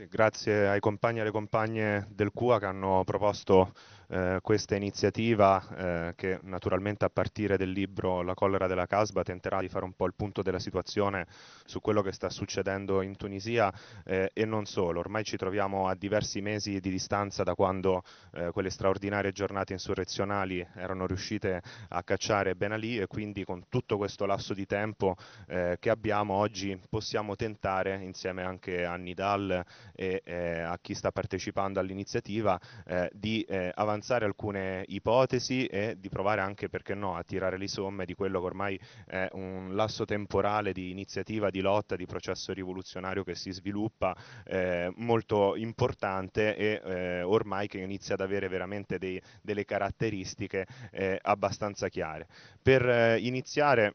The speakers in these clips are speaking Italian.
Sì, grazie ai compagni e alle compagne del CUA che hanno proposto eh, questa iniziativa eh, che naturalmente a partire del libro La collera della Casba tenterà di fare un po' il punto della situazione su quello che sta succedendo in Tunisia eh, e non solo. Ormai ci troviamo a diversi mesi di distanza da quando eh, quelle straordinarie giornate insurrezionali erano riuscite a cacciare Ben Ali e quindi con tutto questo lasso di tempo eh, che abbiamo oggi possiamo tentare insieme anche a Nidal e eh, a chi sta partecipando all'iniziativa eh, di eh, avanzare alcune ipotesi e di provare anche, perché no, a tirare le somme di quello che ormai è un lasso temporale di iniziativa, di lotta, di processo rivoluzionario che si sviluppa eh, molto importante e eh, ormai che inizia ad avere veramente dei, delle caratteristiche eh, abbastanza chiare. Per iniziare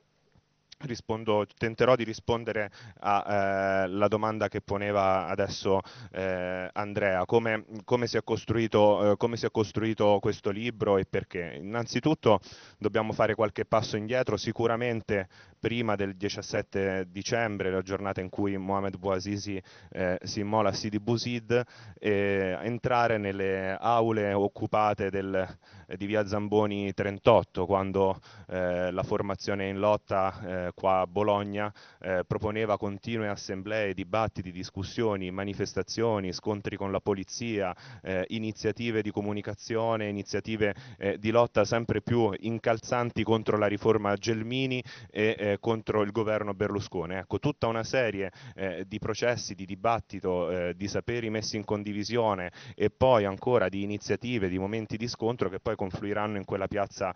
Rispondo, tenterò di rispondere alla eh, domanda che poneva adesso eh, Andrea, come, come, si eh, come, si è costruito, questo libro e perché. Innanzitutto dobbiamo fare qualche passo indietro, sicuramente prima del 17 dicembre, la giornata in cui Mohamed Bouazizi eh, si immola a Sidi Bouzid, entrare nelle aule occupate del, di via Zamboni 38, quando eh, la formazione in lotta eh, eh, qua a Bologna eh, proponeva continue assemblee, dibattiti, discussioni, manifestazioni, scontri con la polizia, eh, iniziative di comunicazione, iniziative eh, di lotta sempre più incalzanti contro la riforma Gelmini e eh, contro il governo Berlusconi. Ecco, tutta una serie eh, di processi, di dibattito, di saperi messi in condivisione e poi ancora di iniziative, di momenti di scontro che poi confluiranno in quella piazza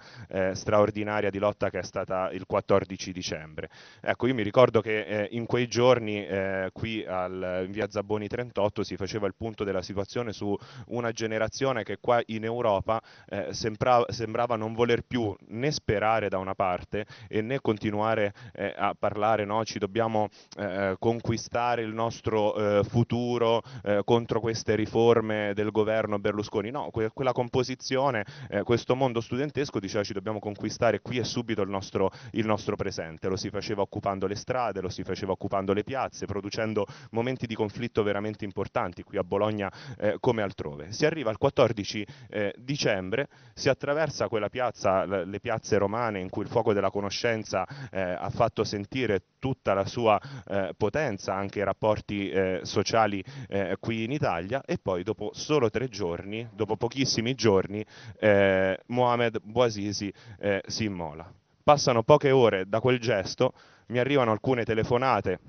straordinaria di lotta che è stata il 14 dicembre dicembre. Ecco, io mi ricordo che eh, in quei giorni eh, qui al, in via Zaboni 38 si faceva il punto della situazione su una generazione che qua in Europa eh, sembra, sembrava non voler più né sperare da una parte e né continuare eh, a parlare, no? ci dobbiamo eh, conquistare il nostro eh, futuro contro queste riforme del governo Berlusconi. No, que- quella composizione, questo mondo studentesco diceva ci dobbiamo conquistare qui e subito il nostro, il nostro presente lo si faceva occupando le strade, lo si faceva occupando le piazze, producendo momenti di conflitto veramente importanti qui a Bologna eh, come altrove. Si arriva al 14 eh, dicembre, si attraversa quella piazza, le piazze romane in cui il fuoco della conoscenza eh, ha fatto sentire tutta la sua eh, potenza, anche i rapporti eh, sociali eh, qui in Italia e poi dopo solo tre giorni, dopo pochissimi giorni, Mohamed Bouazizi si immola. Passano poche ore da quel gesto, mi arrivano alcune telefonate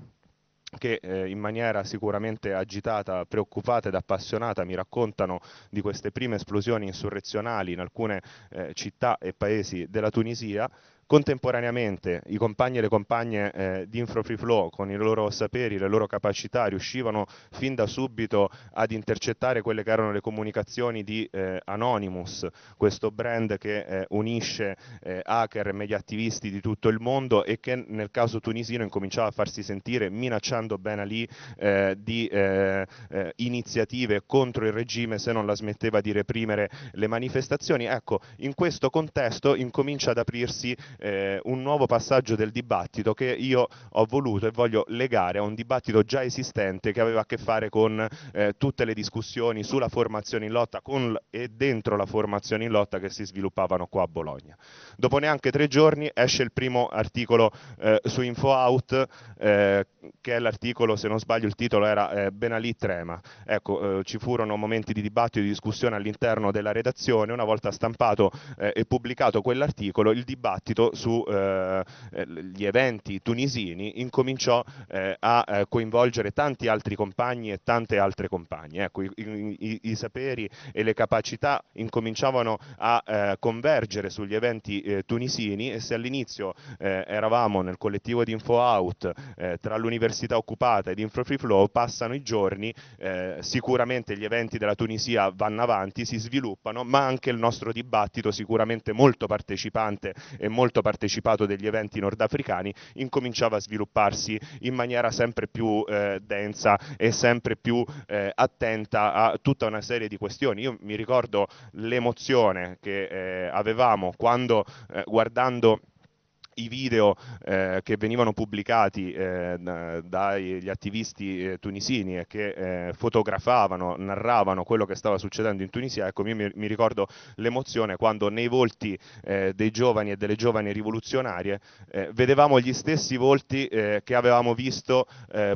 che eh, in maniera sicuramente agitata, preoccupata ed appassionata mi raccontano di queste prime esplosioni insurrezionali in alcune eh, città e paesi della Tunisia, Contemporaneamente i compagni e le compagne eh, di Infra Free Flow con i loro saperi, le loro capacità riuscivano fin da subito ad intercettare quelle che erano le comunicazioni di eh, Anonymous, questo brand che eh, unisce eh, hacker e media attivisti di tutto il mondo e che nel caso tunisino incominciava a farsi sentire minacciando Ben Ali eh, di eh, iniziative contro il regime se non la smetteva di reprimere le manifestazioni. Ecco, in questo contesto incomincia ad aprirsi eh, un nuovo passaggio del dibattito che io ho voluto e voglio legare a un dibattito già esistente che aveva a che fare con eh, tutte le discussioni sulla formazione in lotta con, e dentro la formazione in lotta che si sviluppavano qua a Bologna. Dopo neanche tre giorni esce il primo articolo eh, su InfoOut, eh, che è l'articolo, se non sbaglio il titolo era eh, Ben Ali trema. Ecco, eh, ci furono momenti di dibattito e di discussione all'interno della redazione, una volta stampato e pubblicato quell'articolo, il dibattito sugli eh, eh eventi tunisini incominciò eh, a eh, coinvolgere tanti altri compagni e tante altre compagne. Ecco, i, i, i, saperi e le capacità incominciavano a eh, convergere sugli eventi eh, tunisini e se all'inizio eravamo nel collettivo di InfoOut tra l'università occupata ed InfoFreeFlow, passano i giorni, sicuramente gli eventi della Tunisia vanno avanti, si sviluppano, ma anche il nostro dibattito sicuramente molto partecipante e molto molto partecipato degli eventi nordafricani, incominciava a svilupparsi in maniera sempre più eh, densa e sempre più eh, attenta a tutta una serie di questioni. Io mi ricordo l'emozione che eh, avevamo quando eh, guardando i video eh, che venivano pubblicati eh, dagli attivisti eh, tunisini e che eh, fotografavano, narravano quello che stava succedendo in Tunisia, ecco, io mi, mi ricordo l'emozione quando nei volti eh, dei giovani e delle giovani rivoluzionarie eh, vedevamo gli stessi volti che avevamo visto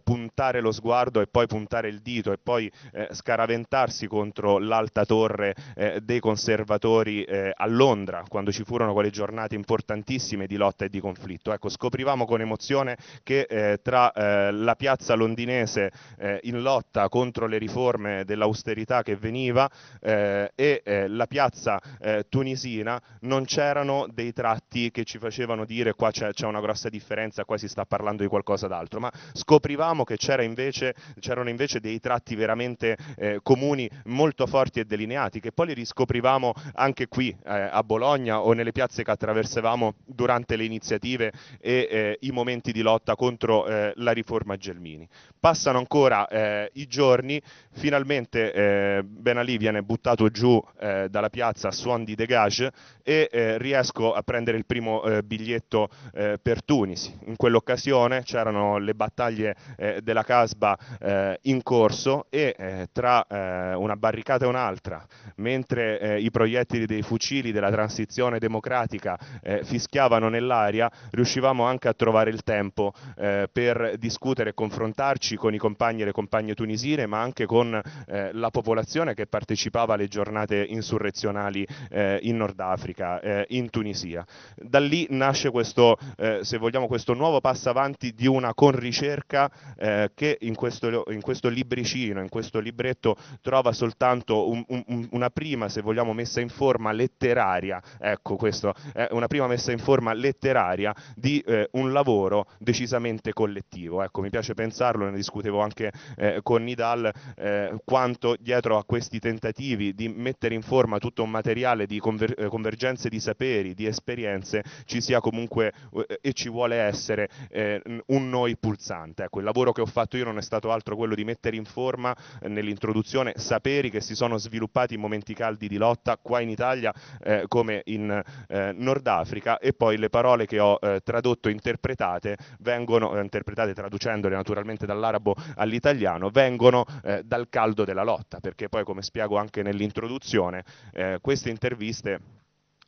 puntare lo sguardo e poi puntare il dito e poi scaraventarsi contro l'alta torre dei conservatori a Londra, quando ci furono quelle giornate importantissime di lotta e di conflitto. Ecco, scoprivamo con emozione che eh, tra eh, la piazza londinese eh, in lotta contro le riforme dell'austerità che veniva eh, e eh, la piazza eh, tunisina non c'erano dei tratti che ci facevano dire qua c'è, una grossa differenza, qua si sta parlando di qualcosa d'altro, ma scoprivamo che c'era invece, c'erano invece dei tratti veramente comuni molto forti e delineati che poi li riscoprivamo anche qui a Bologna o nelle piazze che attraversavamo durante le iniziative iniziative e eh, i momenti di lotta contro eh, la riforma Gelmini. Passano ancora eh, i giorni, finalmente eh, Ben Ali viene buttato giù eh, dalla piazza a suon di degage e eh, riesco a prendere il primo eh, biglietto per Tunisi. In quell'occasione c'erano le battaglie della Casba in corso e tra una barricata e un'altra, mentre i proiettili dei fucili della transizione democratica fischiavano nell'aria, necessaria, riuscivamo anche a trovare il tempo eh, per discutere e confrontarci con i compagni e le compagne tunisine, ma anche con eh, la popolazione che partecipava alle giornate insurrezionali eh, in Nord Africa, eh, in Tunisia. Da lì nasce questo, eh, se vogliamo, questo nuovo passo avanti di una con conricerca eh, che in questo, in questo, libricino, in questo libretto, trova soltanto un, un, una prima, se vogliamo, messa in forma letteraria. Ecco, questo è una prima messa in forma letteraria funeraria di eh, un lavoro decisamente collettivo. Ecco, mi piace pensarlo, ne discutevo anche eh, con Nidal, eh, quanto dietro a questi tentativi di mettere in forma tutto un materiale di conver- eh, convergenze di saperi, di esperienze, ci sia comunque eh, e ci vuole essere eh, un noi pulsante. Ecco, il lavoro che ho fatto io non è stato altro quello di mettere in forma nell'introduzione saperi che si sono sviluppati in momenti caldi di lotta qua in Italia come in Nord Africa e poi le parole parole che ho eh, tradotto e interpretate vengono, eh, interpretate traducendole naturalmente dall'arabo all'italiano, vengono eh, dal caldo della lotta, perché poi come spiego anche nell'introduzione, eh, queste interviste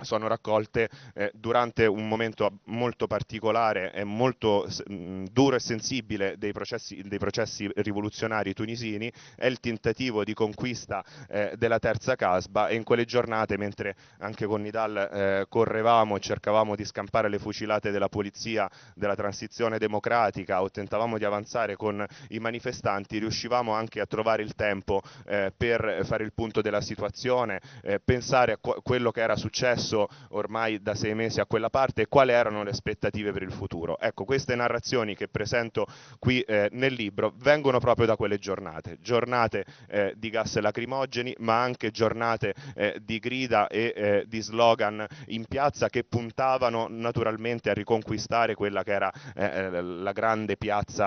sono raccolte eh, durante un momento molto particolare e molto mh, mm, duro e sensibile dei processi, dei processi, rivoluzionari tunisini, è il tentativo di conquista eh, della terza casba e in quelle giornate, mentre anche con Nidal eh, correvamo e cercavamo di scampare le fucilate della polizia della transizione democratica o tentavamo di avanzare con i manifestanti, riuscivamo anche a trovare il tempo eh, per fare il punto della situazione, eh, pensare a quello che era successo successo ormai da sei mesi a quella parte e quali erano le aspettative per il futuro. Ecco, queste narrazioni che presento qui eh, nel libro vengono proprio da quelle giornate, giornate eh, di gas lacrimogeni, ma anche giornate eh, di grida e eh, di slogan in piazza che puntavano naturalmente a riconquistare quella che era eh, eh, la grande piazza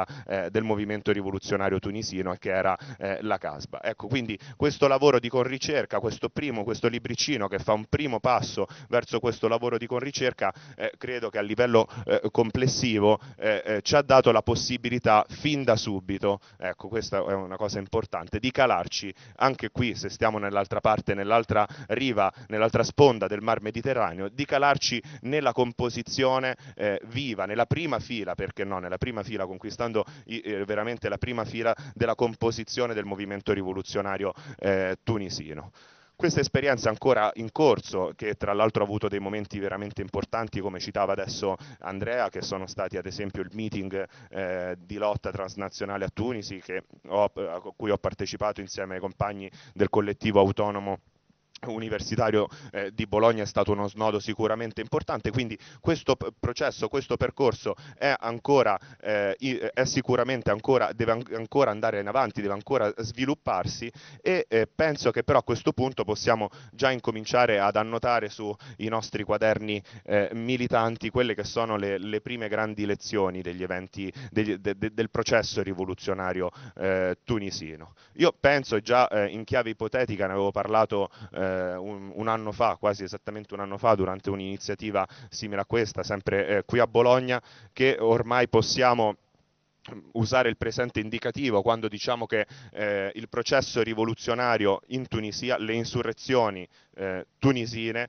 del movimento rivoluzionario tunisino e che era la Casba. Ecco, quindi questo lavoro di ricerca, questo primo, questo libricino che fa un primo passo verso questo lavoro di conricerca, eh, credo che a livello eh, complessivo eh, eh, ci ha dato la possibilità fin da subito, ecco questa è una cosa importante, di calarci anche qui se stiamo nell'altra parte, nell'altra riva, nell'altra sponda del Mar Mediterraneo, di calarci nella composizione eh, viva, nella prima fila, perché no, nella prima fila, conquistando veramente la prima fila della composizione del movimento rivoluzionario tunisino. Questa esperienza ancora in corso, che tra l'altro ha avuto dei momenti veramente importanti, come citava adesso Andrea, che sono stati ad esempio il meeting eh, di lotta transnazionale a Tunisi, ho, a cui ho partecipato insieme ai compagni del collettivo autonomo universitario eh, di Bologna è stato uno snodo sicuramente importante, quindi questo processo, questo percorso è ancora, eh, è sicuramente ancora, deve an ancora andare in avanti, deve ancora svilupparsi e eh, penso che però a questo punto possiamo già incominciare ad annotare sui nostri quaderni eh, militanti quelle che sono le, le prime grandi lezioni degli eventi, degli, de, de, del processo rivoluzionario eh, tunisino. Io penso, già eh, in chiave ipotetica ne avevo parlato eh, un, un, anno fa, quasi esattamente un anno fa, durante un'iniziativa simile a questa, sempre eh, qui a Bologna, che ormai possiamo mm, usare il presente indicativo quando diciamo che eh, il processo rivoluzionario in Tunisia, le insurrezioni eh, tunisine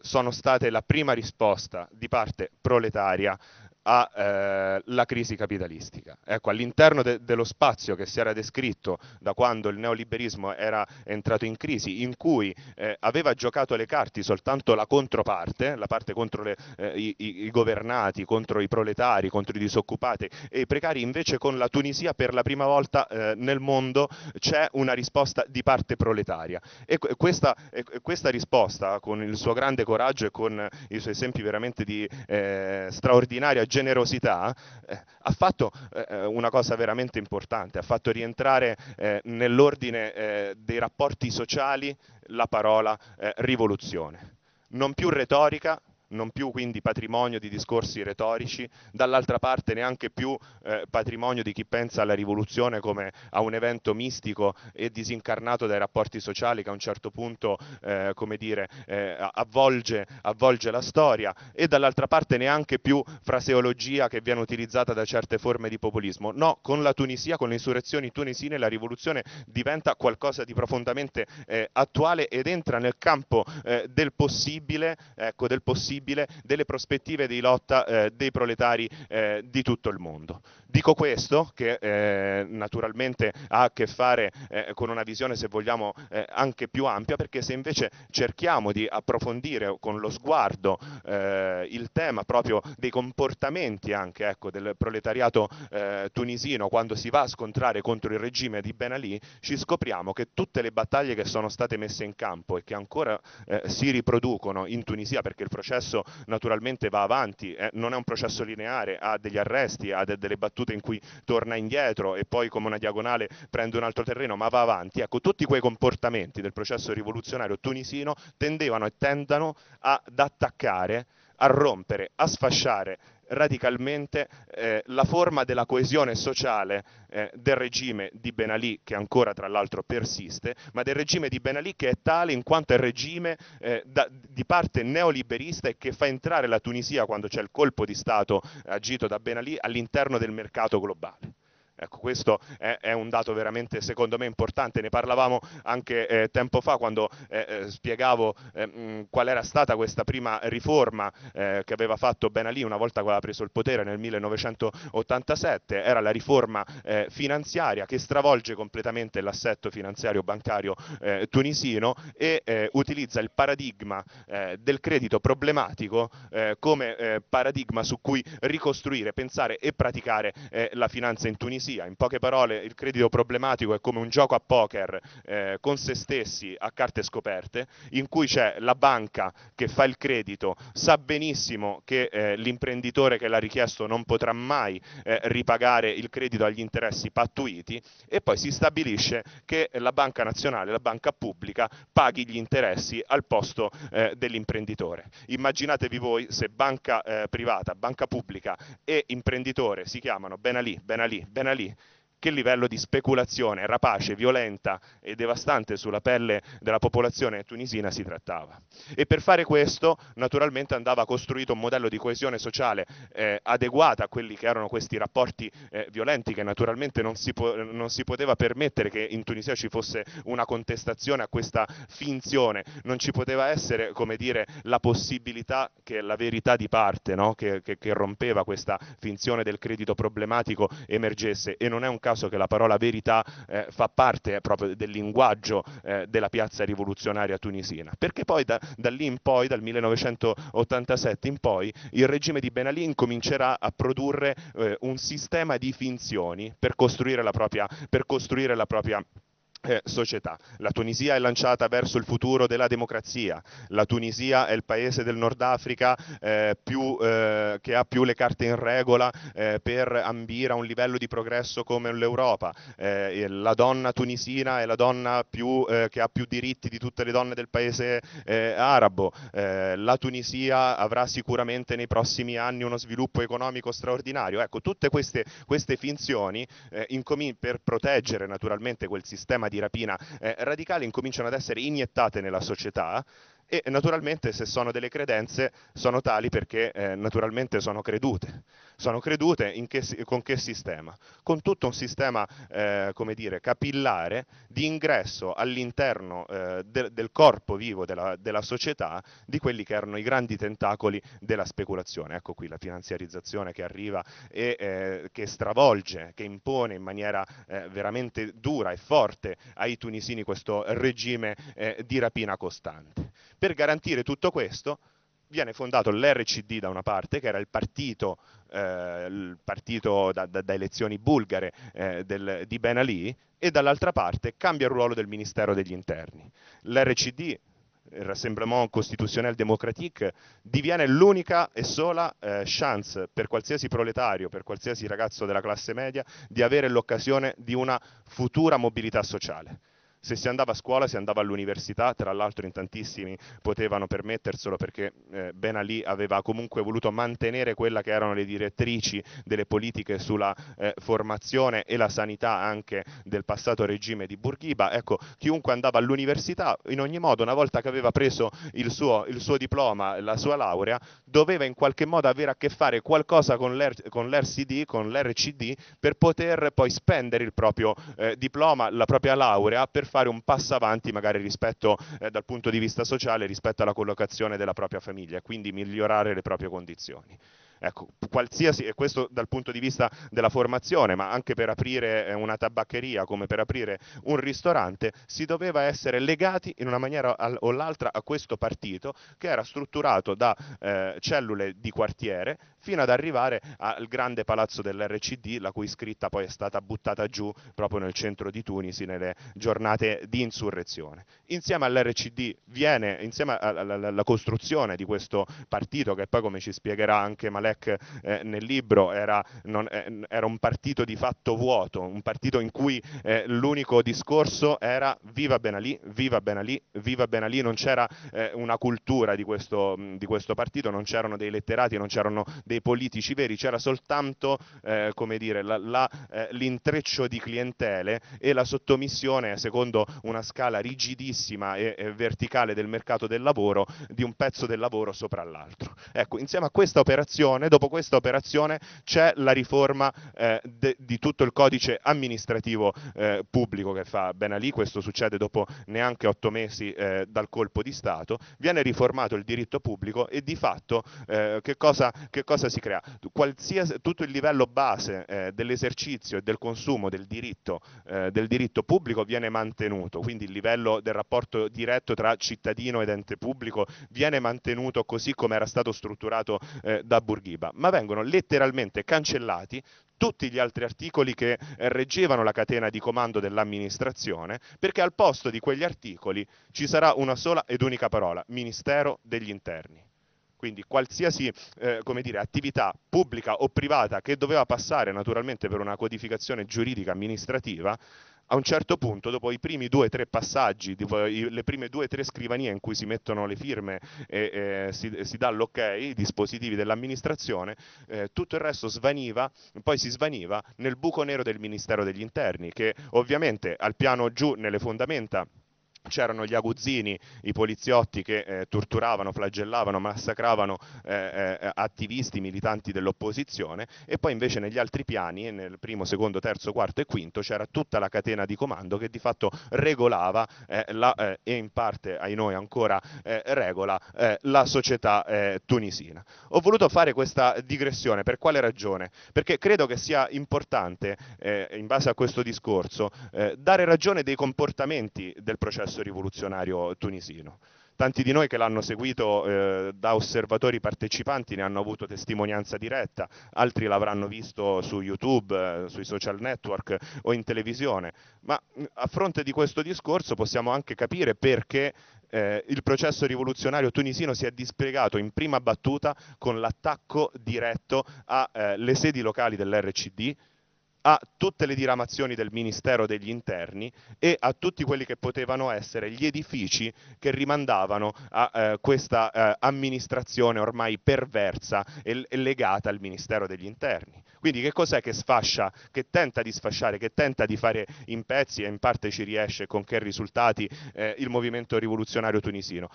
sono state la prima risposta di parte proletaria alla eh, crisi capitalistica. Ecco, all'interno de- dello spazio che si era descritto da quando il neoliberismo era entrato in crisi, in cui eh, aveva giocato le carte soltanto la controparte, la parte contro le, eh, i, i, governati, contro i proletari, contro i disoccupati e i precari, invece con la Tunisia per la prima volta eh, nel mondo c'è una risposta di parte proletaria. E qu- questa, questa, risposta, con il suo grande coraggio e con i suoi esempi veramente di eh, straordinaria generosità, eh, ha fatto eh, eh, una cosa veramente importante, ha fatto rientrare eh, nell'ordine eh, dei rapporti sociali la parola eh, rivoluzione. Non più retorica, non più quindi patrimonio di discorsi retorici, dall'altra parte neanche più eh, patrimonio di chi pensa alla rivoluzione come a un evento mistico e disincarnato dai rapporti sociali che a un certo punto eh, come dire, eh, avvolge, avvolge la storia e dall'altra parte neanche più fraseologia che viene utilizzata da certe forme di populismo. No, con la Tunisia, con le insurrezioni tunisine la rivoluzione diventa qualcosa di profondamente eh, attuale ed entra nel campo eh, del possibile, ecco, del possibile possibile delle prospettive di lotta eh, dei proletari eh, di tutto il mondo. Dico questo, che eh, naturalmente ha a che fare eh, con una visione, se vogliamo, eh, anche più ampia, perché se invece cerchiamo di approfondire con lo sguardo eh, il tema proprio dei comportamenti anche ecco, del proletariato tunisino quando si va a scontrare contro il regime di Ben Ali, ci scopriamo che tutte le battaglie che sono state messe in campo e che ancora si riproducono in Tunisia perché il processo processo naturalmente va avanti, eh, non è un processo lineare, ha degli arresti, ha de- delle battute in cui torna indietro e poi come una diagonale prende un altro terreno, ma va avanti. Ecco, tutti quei comportamenti del processo rivoluzionario tunisino tendevano e tendano ad attaccare a rompere, a sfasciare radicalmente eh, la forma della coesione sociale eh, del regime di Ben Ali, che ancora tra l'altro persiste, ma del regime di Ben Ali che è tale in quanto è regime eh, da, di parte neoliberista e che fa entrare la Tunisia, quando c'è il colpo di Stato agito da Ben Ali, all'interno del mercato globale. Ecco, questo è, è, un dato veramente secondo me importante, ne parlavamo anche eh, tempo fa quando eh, eh spiegavo eh, mh, mm, qual era stata questa prima riforma eh, che aveva fatto Ben Ali una volta che aveva preso il potere nel 1987, era la riforma eh, finanziaria che stravolge completamente l'assetto finanziario bancario tunisino e utilizza il paradigma del credito problematico come paradigma su cui ricostruire, pensare e praticare la finanza in Tunisia sia. In poche parole, il credito problematico è come un gioco a poker eh, con se stessi a carte scoperte, in cui c'è la banca che fa il credito, sa benissimo che eh, l'imprenditore che l'ha richiesto non potrà mai eh, ripagare il credito agli interessi pattuiti e poi si stabilisce che la banca nazionale, la banca pubblica, paghi gli interessi al posto eh, dell'imprenditore. Immaginatevi voi se banca eh, privata, banca pubblica e imprenditore si chiamano Benalì, Benalì, Benalì ali. che livello di speculazione rapace, violenta e devastante sulla pelle della popolazione tunisina si trattava. E per fare questo naturalmente andava costruito un modello di coesione sociale eh, adeguato a quelli che erano questi rapporti eh, violenti che naturalmente non si, po- non si poteva permettere che in Tunisia ci fosse una contestazione a questa finzione, non ci poteva essere come dire la possibilità che la verità di parte no? che, che, che rompeva questa finzione del credito problematico emergesse e non è un caso caso che la parola verità eh, fa parte proprio del linguaggio eh, della piazza rivoluzionaria tunisina, perché poi da, da lì in poi, dal 1987 in poi, il regime di Ben Ali comincerà a produrre eh, un sistema di finzioni per costruire la propria, per costruire la propria eh, società. La Tunisia è lanciata verso il futuro della democrazia, la Tunisia è il paese del Nord Africa eh, più, eh, che ha più le carte in regola eh, per ambire a un livello di progresso come l'Europa, eh, la donna tunisina è la donna più, che ha più diritti di tutte le donne del paese arabo, la Tunisia avrà sicuramente nei prossimi anni uno sviluppo economico straordinario. Ecco, tutte queste, queste finzioni per proteggere naturalmente quel sistema di di rapina eh, radicale incominciano ad essere iniettate nella società e naturalmente se sono delle credenze sono tali perché eh, naturalmente sono credute. Sono credute che, con che sistema? Con tutto un sistema eh, come dire, capillare di ingresso all'interno eh, de, del corpo vivo della, della, società di quelli che erano i grandi tentacoli della speculazione. Ecco qui la finanziarizzazione che arriva e eh, che stravolge, che impone in maniera eh, veramente dura e forte ai tunisini questo regime eh, di rapina costante per garantire tutto questo viene fondato l'RCD da una parte, che era il partito, eh, il partito da, da, da, elezioni bulgare eh, del, di Ben Ali, e dall'altra parte cambia il ruolo del Ministero degli Interni. L'RCD il Rassemblement Constitutionnel Démocratique diviene l'unica e sola eh, chance per qualsiasi proletario, per qualsiasi ragazzo della classe media di avere l'occasione di una futura mobilità sociale se si andava a scuola, si andava all'università, tra l'altro in tantissimi potevano permetterselo perché eh, Ben Ali aveva comunque voluto mantenere quella che erano le direttrici delle politiche sulla eh, formazione e la sanità anche del passato regime di Burghiba, Ecco, chiunque andava all'università, in ogni modo, una volta che aveva preso il suo, il suo diploma, la sua laurea, doveva in qualche modo avere a che fare qualcosa con, con l'RCD, con l'RCD, per poter poi spendere il proprio eh, diploma, la propria laurea per fare un passo avanti magari rispetto eh, dal punto di vista sociale, rispetto alla collocazione della propria famiglia, quindi migliorare le proprie condizioni. Ecco, qualsiasi, e questo dal punto di vista della formazione, ma anche per aprire eh, una tabaccheria, come per aprire un ristorante, si doveva essere legati in una maniera o l'altra a questo partito che era strutturato da eh, cellule di quartiere fino ad arrivare al grande palazzo dell'RCD, la cui scritta poi è stata buttata giù proprio nel centro di Tunisi nelle giornate di insurrezione. Insieme all'RCD viene, insieme alla costruzione di questo partito, che poi come ci spiegherà anche Malek eh, nel libro, era, non, eh, era, un partito di fatto vuoto, un partito in cui eh, l'unico discorso era viva Ben Ali, viva Ben Ali, viva Ben Ali, non c'era eh, una cultura di questo, di questo partito, non c'erano dei letterati, non c'erano dei dei politici veri c'era soltanto eh, come dire, la, la, eh, l'intreccio di clientele e la sottomissione secondo una scala rigidissima e, e, verticale del mercato del lavoro di un pezzo del lavoro sopra l'altro. Ecco, insieme a questa operazione, dopo questa operazione c'è la riforma eh, de, di tutto il codice amministrativo eh, pubblico che fa Ben Ali, questo succede dopo neanche otto mesi eh, dal colpo di Stato, viene riformato il diritto pubblico e di fatto eh, che cosa, che cosa cosa si crea? Qualsiasi, tutto il livello base eh, dell'esercizio e del consumo del diritto, eh, del diritto, pubblico viene mantenuto, quindi il livello del rapporto diretto tra cittadino ed ente pubblico viene mantenuto così come era stato strutturato eh, da Burghiba, ma vengono letteralmente cancellati tutti gli altri articoli che eh, reggevano la catena di comando dell'amministrazione, perché al posto di quegli articoli ci sarà una sola ed unica parola, Ministero degli Interni quindi qualsiasi eh, come dire, attività pubblica o privata che doveva passare naturalmente per una codificazione giuridica amministrativa, a un certo punto, dopo i primi due o tre passaggi, le prime due o tre scrivanie in cui si mettono le firme e, e si, si, dà l'ok, i dispositivi dell'amministrazione, eh, tutto il resto svaniva, poi si svaniva nel buco nero del Ministero degli Interni, che ovviamente al piano giù nelle fondamenta c'erano gli aguzzini, i poliziotti che eh, torturavano, flagellavano, massacravano eh, eh, attivisti, militanti dell'opposizione e poi invece negli altri piani, nel primo, secondo, terzo, quarto e quinto, c'era tutta la catena di comando che di fatto regolava eh, la, eh, e in parte ai noi ancora eh, regola la società tunisina. Ho voluto fare questa digressione, per quale ragione? Perché credo che sia importante, in base a questo discorso, dare ragione dei comportamenti del processo processo rivoluzionario tunisino. Tanti di noi che l'hanno seguito eh, da osservatori partecipanti ne hanno avuto testimonianza diretta, altri l'avranno visto su YouTube, eh, sui social network o in televisione, ma mm, a fronte di questo discorso possiamo anche capire perché eh, il processo rivoluzionario tunisino si è dispiegato in prima battuta con l'attacco diretto alle eh, sedi locali dell'RCD, a tutte le diramazioni del Ministero degli Interni e a tutti quelli che potevano essere gli edifici che rimandavano a eh, questa eh, amministrazione ormai perversa e, e, legata al Ministero degli Interni. Quindi che cos'è che sfascia, che tenta di sfasciare, che tenta di fare in pezzi e in parte ci riesce con che risultati eh, il movimento rivoluzionario tunisino?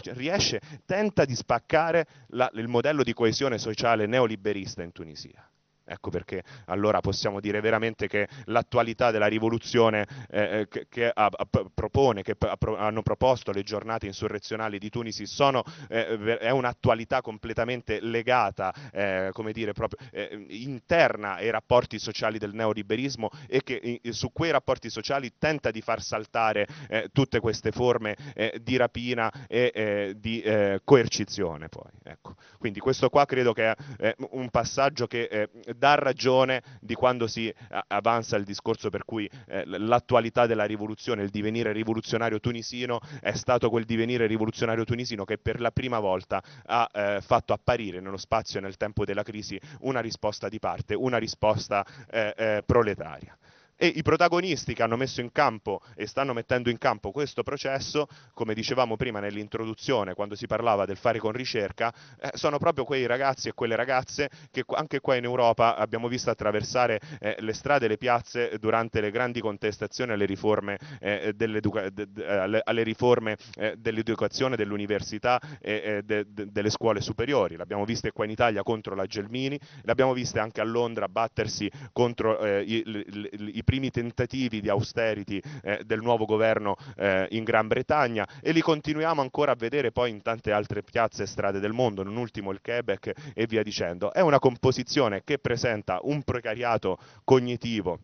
Cioè, riesce, tenta di spaccare la, il modello di coesione sociale neoliberista in Tunisia. Ecco perché allora possiamo dire veramente che l'attualità della rivoluzione eh, eh che, che a, a, propone, che a, hanno proposto le giornate insurrezionali di Tunisi sono, eh, è un'attualità completamente legata, eh, come dire, proprio, eh, interna ai rapporti sociali del neoliberismo e che su quei rapporti sociali tenta di far saltare eh, tutte queste forme di rapina e di coercizione. Poi, ecco. Quindi questo qua credo che è un passaggio che dar ragione di quando si eh, avanza il discorso per cui eh, l'attualità della rivoluzione, il divenire rivoluzionario tunisino è stato quel divenire rivoluzionario tunisino che per la prima volta ha eh, fatto apparire nello spazio e nel tempo della crisi una risposta di parte, una risposta eh, eh proletaria. E i protagonisti che hanno messo in campo e stanno mettendo in campo questo processo, come dicevamo prima nell'introduzione quando si parlava del fare con ricerca, eh, sono proprio quei ragazzi e quelle ragazze che anche qua in Europa abbiamo visto attraversare eh, le strade e le piazze durante le grandi contestazioni alle riforme, eh, dell'educa- de- alle, alle riforme eh, dell'educazione, dell'università e de- delle scuole superiori. L'abbiamo vista qua in Italia contro la Gelmini, l'abbiamo vista anche a Londra battersi contro eh, i, i, i primi tentativi di austerity eh, del nuovo governo eh, in Gran Bretagna e li continuiamo ancora a vedere poi in tante altre piazze e strade del mondo, non ultimo il Quebec e via dicendo. È una composizione che presenta un precariato cognitivo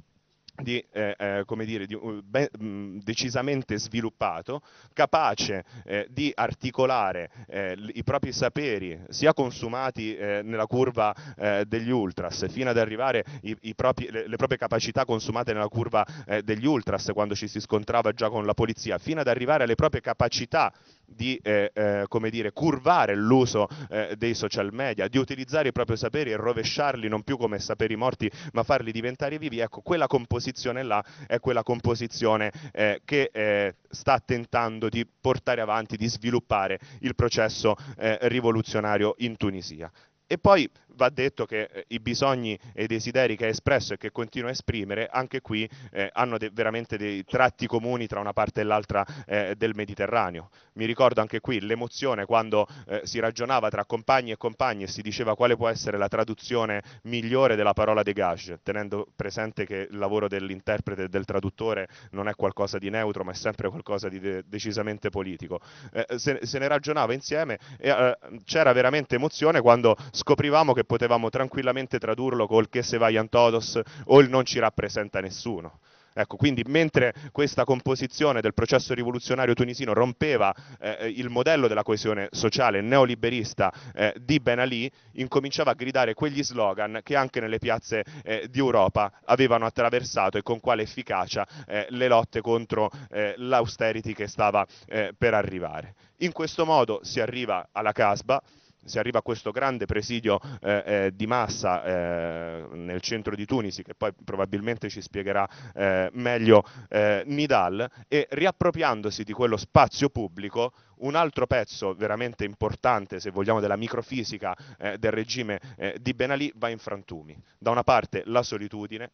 di, eh, eh, come dire, di, uh, mh, mm, decisamente sviluppato, capace eh, di articolare eh, l- i propri saperi, sia consumati eh, nella curva eh, degli ultras, fino ad arrivare i, i propri, le, le, proprie capacità consumate nella curva degli ultras, quando ci si scontrava già con la polizia, fino ad arrivare alle proprie capacità di eh, eh, come dire, curvare l'uso eh, dei social media, di utilizzare i propri saperi e rovesciarli non più come saperi morti, ma farli diventare vivi, ecco, quella composizione là è quella composizione eh, che eh, sta tentando di portare avanti, di sviluppare il processo eh, rivoluzionario in Tunisia. E poi va detto che eh, i bisogni e i desideri che ha espresso e che continua a esprimere, anche qui eh, hanno de- veramente dei tratti comuni tra una parte e l'altra eh, del Mediterraneo. Mi ricordo anche qui l'emozione quando eh, si ragionava tra compagni e compagni e si diceva quale può essere la traduzione migliore della parola de gage, tenendo presente che il lavoro dell'interprete e del traduttore non è qualcosa di neutro, ma è sempre qualcosa di de- decisamente politico. Eh, se-, se, ne ragionava insieme e eh, c'era veramente emozione quando scoprivamo che potevamo tranquillamente tradurlo col che se vayan todos o il non ci rappresenta nessuno. Ecco, quindi mentre questa composizione del processo rivoluzionario tunisino rompeva eh, il modello della coesione sociale neoliberista eh, di Ben Ali, incominciava a gridare quegli slogan che anche nelle piazze eh, di Europa avevano attraversato e con quale efficacia eh, le lotte contro eh, l'austerity che stava eh, per arrivare. In questo modo si arriva alla Casba si arriva a questo grande presidio eh, eh, di massa eh, nel centro di Tunisi, che poi probabilmente ci spiegherà eh, meglio eh, Nidal, e riappropriandosi di quello spazio pubblico, un altro pezzo veramente importante, se vogliamo, della microfisica eh, del regime di Ben Ali va in frantumi. Da una parte la solitudine,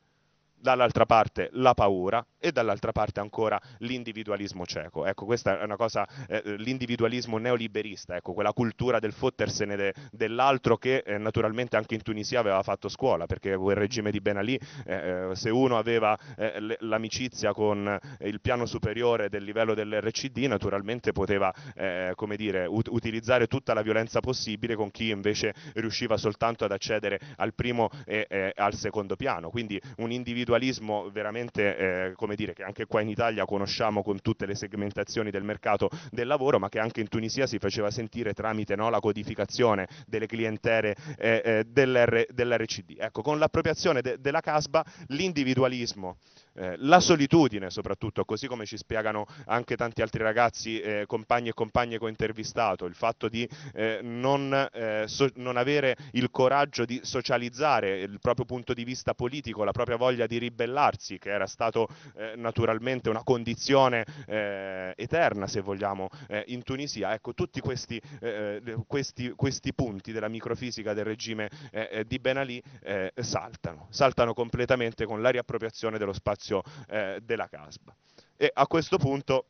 dall'altra parte la paura e dall'altra parte ancora l'individualismo cieco. Ecco, questa è una cosa, eh, eh, l'individualismo neoliberista, ecco, quella cultura del fottersene de, dell'altro che eh, naturalmente anche in Tunisia aveva fatto scuola, perché quel regime di Ben Ali, eh, eh se uno aveva eh, l'amicizia con il piano superiore del livello dell'RCD, naturalmente poteva come dire, ut- utilizzare tutta la violenza possibile con chi invece riusciva soltanto ad accedere al primo e al secondo piano. Quindi un individuo individualismo veramente, eh, come dire, che anche qua in Italia conosciamo con tutte le segmentazioni del mercato del lavoro, ma che anche in Tunisia si faceva sentire tramite no, la codificazione delle clientere eh, eh dell'RCD. Ecco, con l'appropriazione de- della casba l'individualismo eh, la solitudine soprattutto, così come ci spiegano anche tanti altri ragazzi, eh, compagni e compagne che ho intervistato, il fatto di eh, non, eh, so- non, avere il coraggio di socializzare il proprio punto di vista politico, la propria voglia di ribellarsi, che era stato eh, naturalmente una condizione eterna, se vogliamo, in Tunisia. Ecco, tutti questi, questi, questi, punti della microfisica del regime di Ben Ali saltano, saltano completamente con la riappropriazione dello spazio spazio eh, della CASB. E a questo punto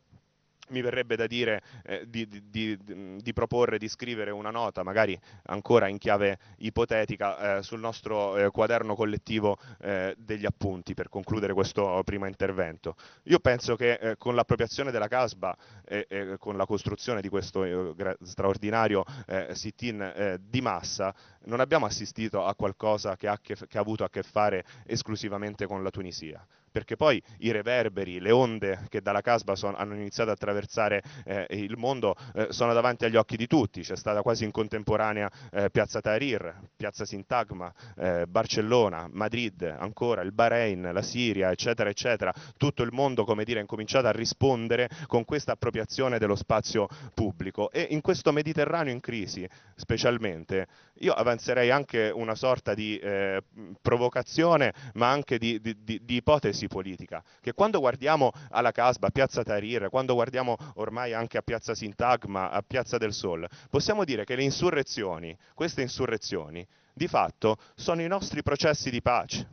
mi verrebbe da dire eh, di, di, di, di, proporre di scrivere una nota, magari ancora in chiave ipotetica, eh, sul nostro eh, quaderno collettivo eh, degli appunti per concludere questo primo intervento. Io penso che eh, con l'appropriazione della Casba e con la costruzione di questo eh, straordinario sit-in di massa non abbiamo assistito a qualcosa che ha, che, che ha avuto a che fare esclusivamente con la Tunisia perché poi i reverberi, le onde che dalla Casba son, hanno iniziato a attraversare eh, il mondo eh, sono davanti agli occhi di tutti, c'è stata quasi in contemporanea eh, Piazza Tahrir, Piazza Sintagma, eh, Barcellona, Madrid, ancora il Bahrain, la Siria, eccetera, eccetera, tutto il mondo come dire ha incominciato a rispondere con questa appropriazione dello spazio pubblico e in questo Mediterraneo in crisi specialmente io avanzerei anche una sorta di eh, provocazione ma anche di, di, di, di ipotesi crisi politica, che quando guardiamo alla Casba, a Piazza Tahrir, quando guardiamo ormai anche a Piazza Sintagma, a Piazza del Sol, possiamo dire che le insurrezioni, queste insurrezioni, di fatto sono i nostri processi di pace.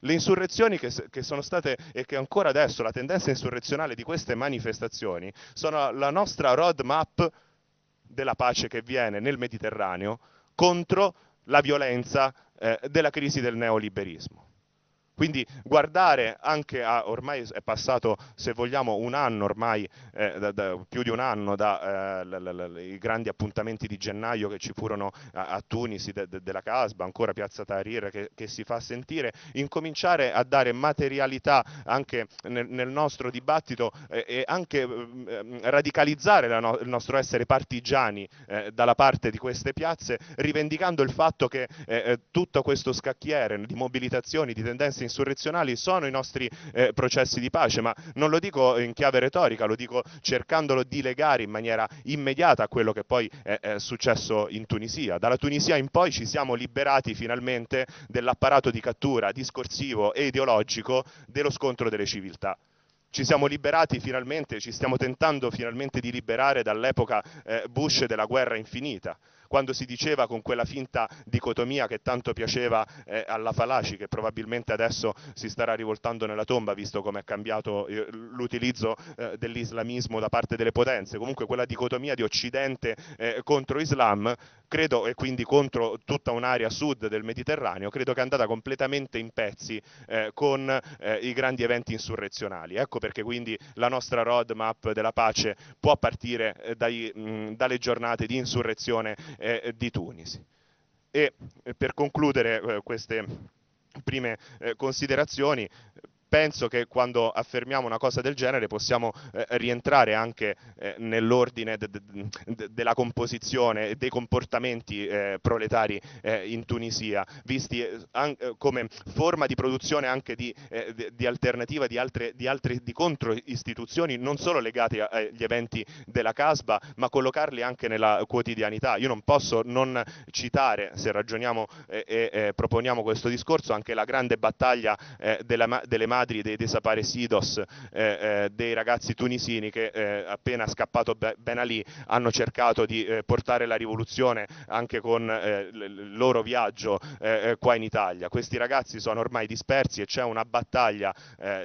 Le insurrezioni che, che, sono state e che ancora adesso la tendenza insurrezionale di queste manifestazioni sono la nostra roadmap della pace che viene nel Mediterraneo contro la violenza eh, della crisi del neoliberismo. Quindi guardare anche a, ormai è passato, se vogliamo, un anno ormai, eh, da, da, più di un anno dai eh, grandi appuntamenti di gennaio che ci furono a, a Tunisi, de, de, della Casba, ancora Piazza Tahrir che, che, si fa sentire, incominciare a dare materialità anche nel, nel nostro dibattito eh, e anche mm, mm, radicalizzare no, il nostro essere partigiani eh, dalla parte di queste piazze, rivendicando il fatto che eh, eh, tutto questo scacchiere di mobilitazioni, di tendenze insurrezionali sono i nostri eh, processi di pace, ma non lo dico in chiave retorica, lo dico cercandolo di legare in maniera immediata a quello che poi è, è successo in Tunisia. Dalla Tunisia in poi ci siamo liberati finalmente dell'apparato di cattura discorsivo e ideologico dello scontro delle civiltà ci siamo liberati finalmente, ci stiamo tentando finalmente di liberare dall'epoca eh, Bush della guerra infinita quando si diceva con quella finta dicotomia che tanto piaceva eh, alla Falaci, che probabilmente adesso si starà rivoltando nella tomba, visto come è cambiato eh, l'utilizzo eh, dell'islamismo da parte delle potenze, comunque quella dicotomia di Occidente eh, contro Islam, credo, e quindi contro tutta un'area sud del Mediterraneo, credo che è andata completamente in pezzi eh, con eh, i grandi eventi insurrezionali. Ecco perché quindi la nostra roadmap della pace può partire dai, mh, dalle giornate di insurrezione eh, di Tunisi. E eh, per concludere eh, queste prime eh, considerazioni, penso che quando affermiamo una cosa del genere possiamo eh, rientrare anche eh, nell'ordine de- de- de- della composizione e dei comportamenti eh, proletari eh, in Tunisia, visti eh, an- eh, come forma di produzione anche di, di alternativa di altre, di altre di controistituzioni, non solo legate agli eventi della Casba, ma collocarli anche nella quotidianità. Io non posso non citare, se ragioniamo e proponiamo questo discorso, anche la grande battaglia della, delle madri dei desaparecidos, eh, eh, dei ragazzi tunisini che eh, appena scappato Ben Ali hanno cercato di portare la rivoluzione anche con il loro viaggio qua in Italia. Questi ragazzi sono ormai dispersi e c'è una battaglia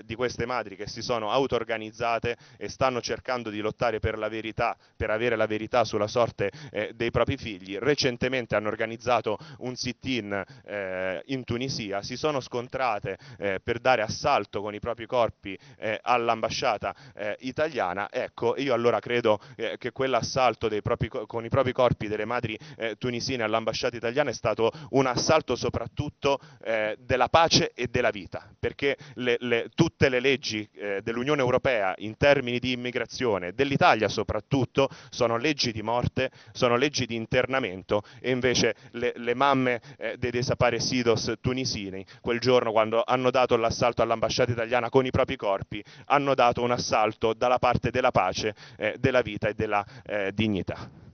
di queste madri che si sono auto-organizzate e stanno cercando di lottare per la verità, per avere la verità sulla sorte dei propri figli. Recentemente hanno organizzato un sit-in in Tunisia, si sono scontrate per dare assalto assalto con i propri corpi eh, all'ambasciata eh, italiana, ecco, io allora credo eh, che quell'assalto con i propri corpi delle madri eh, tunisine all'ambasciata italiana è stato un assalto soprattutto eh, della pace e della vita, perché le, le, tutte le leggi eh, dell'Unione Europea in termini di immigrazione, dell'Italia soprattutto, sono leggi di morte, sono leggi di internamento e invece le, le mamme dei desaparecidos tunisini quel giorno quando hanno dato l'assalto all'ambasciata l'ambasciata italiana con i propri corpi hanno dato un assalto dalla parte della pace, eh, della vita e della eh, dignità.